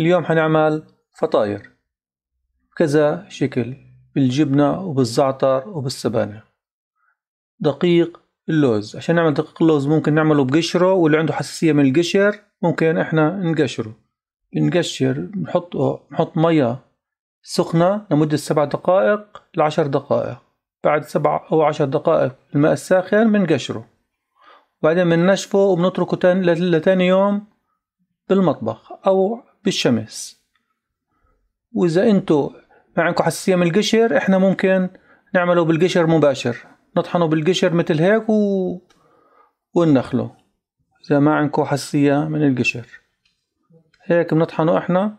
اليوم حنعمل فطاير كذا شكل بالجبنة وبالزعتر وبالسبانخ دقيق اللوز عشان نعمل دقيق اللوز ممكن نعمله بقشره واللي عنده حساسية من القشر ممكن احنا نقشره بنقشر نحطه نحط مية سخنة لمدة سبع دقائق لعشر دقائق بعد سبع أو عشر دقائق الماء الساخن بنقشره وبعدين بننشفه وبنتركه لتاني يوم بالمطبخ أو بالشمس وإذا أنتوا ما عندكم حساسية من القشر إحنا ممكن نعمله بالقشر مباشر نطحنه بالقشر مثل هيك و... وننخله إذا ما عندكم حساسية من القشر هيك بنطحنه إحنا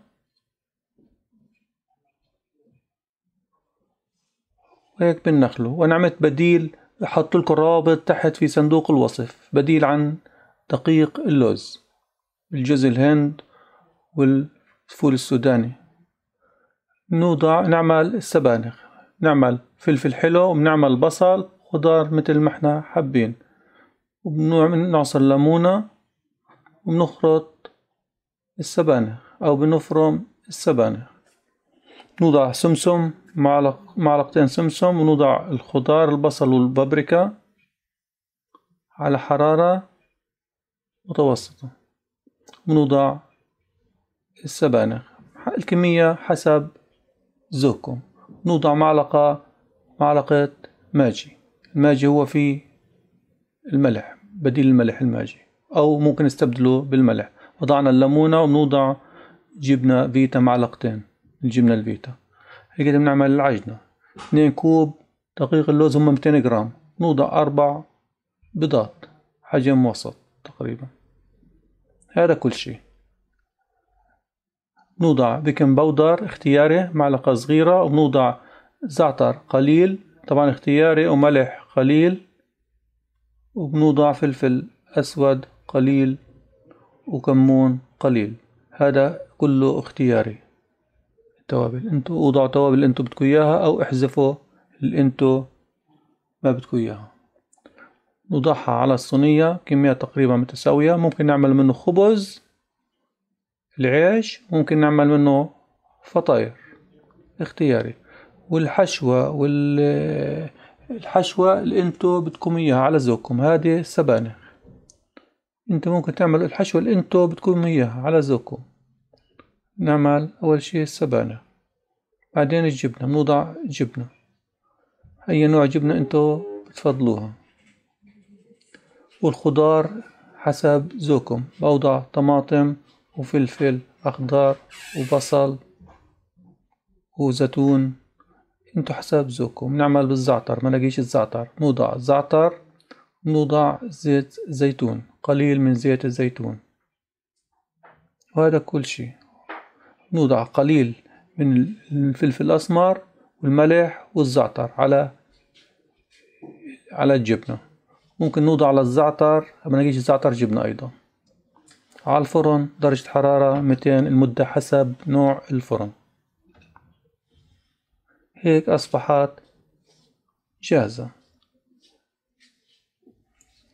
وهيك بننخله وأنا عملت بديل حط لكم رابط تحت في صندوق الوصف بديل عن دقيق اللوز الجزء الهند والفول السوداني نوضع نعمل السبانخ نعمل فلفل حلو وبنعمل بصل خضار مثل ما احنا حابين وبنعصر ليمونة وبنخرط السبانخ أو بنفرم السبانخ نوضع سمسم معلق معلقتين سمسم ونوضع الخضار البصل والبابريكا على حرارة متوسطة ونوضع السبانخ الكمية حسب ذوقكم نوضع معلقة معلقة ماجي الماجي هو في الملح بديل الملح الماجي أو ممكن نستبدله بالملح وضعنا الليمونة وبنوضع جبنة فيتا معلقتين الجبنة الفيتا هيك بنعمل العجنة اثنين كوب دقيق اللوز هم 200 جرام نوضع أربع بيضات حجم وسط تقريبا هذا كل شيء نوضع بيكنج باودر اختياري معلقة صغيرة وبنوضع زعتر قليل طبعا اختياري وملح قليل وبنوضع فلفل أسود قليل وكمون قليل هذا كله اختياري التوابل انتو اوضعوا توابل اللي انتوا بدكم اياها او احذفوا اللي انتو ما بدكم اياها نوضعها على الصينية كمية تقريبا متساوية ممكن نعمل منه خبز العيش ممكن نعمل منه فطاير اختياري والحشوة وال اللي انتو بدكم اياها على ذوقكم هذه سبانخ انت ممكن تعمل الحشوة اللي انتو بدكم اياها على ذوقكم نعمل اول شي السبانخ بعدين الجبنة بنوضع جبنة اي نوع جبنة انتو بتفضلوها والخضار حسب ذوقكم بوضع طماطم وفلفل أخضر وبصل وزيتون انتو حساب ذوقكم نعمل بالزعتر ما نجيش الزعتر نوضع زعتر نوضع زيت زيتون قليل من زيت الزيتون وهذا كل شيء نوضع قليل من الفلفل الأسمر والملح والزعتر على على الجبنة ممكن نوضع على الزعتر ما نجيش الزعتر جبنة أيضا على الفرن درجة حرارة 200 المدة حسب نوع الفرن هيك أصبحت جاهزة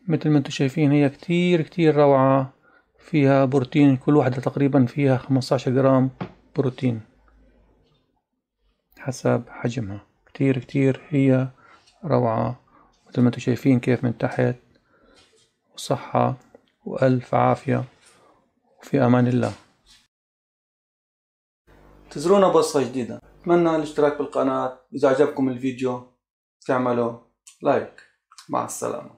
مثل ما انتم شايفين هي كتير كتير روعة فيها بروتين كل واحدة تقريبا فيها 15 جرام بروتين حسب حجمها كتير كتير هي روعة مثل ما انتم شايفين كيف من تحت وصحة وألف عافية وفي أمان الله انتظرونا بصة جديدة أتمنى الاشتراك بالقناة إذا عجبكم الفيديو تعملوا لايك مع السلامة